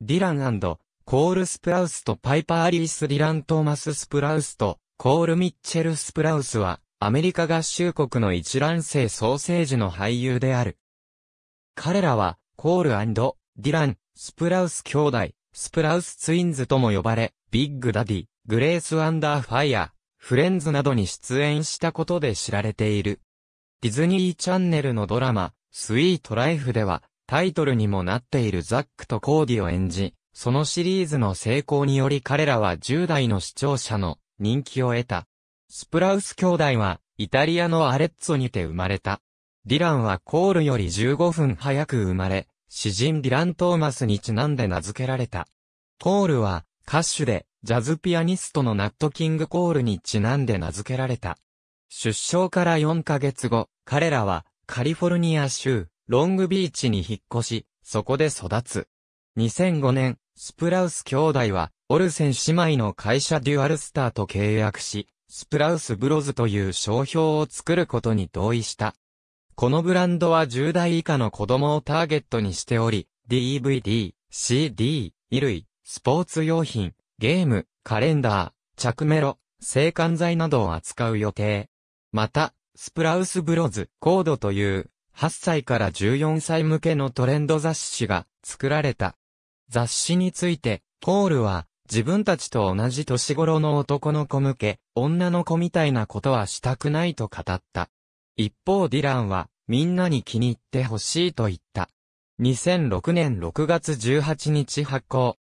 ディランコール・スプラウスとパイパー・アリース・ディラン・トーマス・スプラウスとコール・ミッチェル・スプラウスはアメリカ合衆国の一覧性ソーセージの俳優である。彼らはコールディラン、スプラウス兄弟、スプラウスツインズとも呼ばれ、ビッグダディ、グレース・アンダー・ファイア、フレンズなどに出演したことで知られている。ディズニーチャンネルのドラマ、スイートライフでは、タイトルにもなっているザックとコーディを演じ、そのシリーズの成功により彼らは10代の視聴者の人気を得た。スプラウス兄弟はイタリアのアレッツォにて生まれた。ディランはコールより15分早く生まれ、詩人ディラン・トーマスにちなんで名付けられた。コールは歌手でジャズピアニストのナット・キング・コールにちなんで名付けられた。出生から4ヶ月後、彼らはカリフォルニア州ロングビーチに引っ越し、そこで育つ。2005年、スプラウス兄弟は、オルセン姉妹の会社デュアルスターと契約し、スプラウスブロズという商標を作ることに同意した。このブランドは10代以下の子供をターゲットにしており、DVD、CD、衣類、スポーツ用品、ゲーム、カレンダー、着メロ、生肝剤などを扱う予定。また、スプラウスブロズ、コードという8歳から14歳向けのトレンド雑誌が作られた。雑誌について、ポールは、自分たちと同じ年頃の男の子向け、女の子みたいなことはしたくないと語った。一方ディランは、みんなに気に入ってほしいと言った。2006年6月18日発行。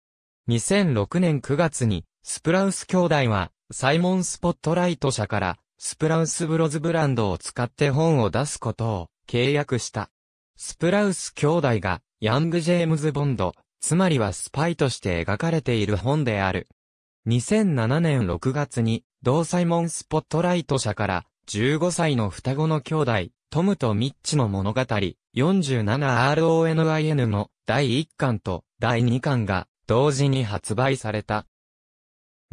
2006年9月に、スプラウス兄弟は、サイモンスポットライト社から、スプラウスブロズブランドを使って本を出すことを契約した。スプラウス兄弟が、ヤング・ジェームズ・ボンド、つまりはスパイとして描かれている本である。2007年6月に、同サイモン・スポットライト社から、15歳の双子の兄弟、トムとミッチの物語、47RONIN の第1巻と第2巻が同時に発売された。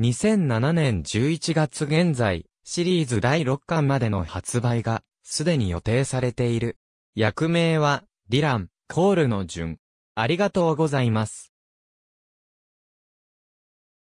2007年11月現在、シリーズ第6巻までの発売がすでに予定されている。役名は、ディラン、コールの順。ありがとうございます。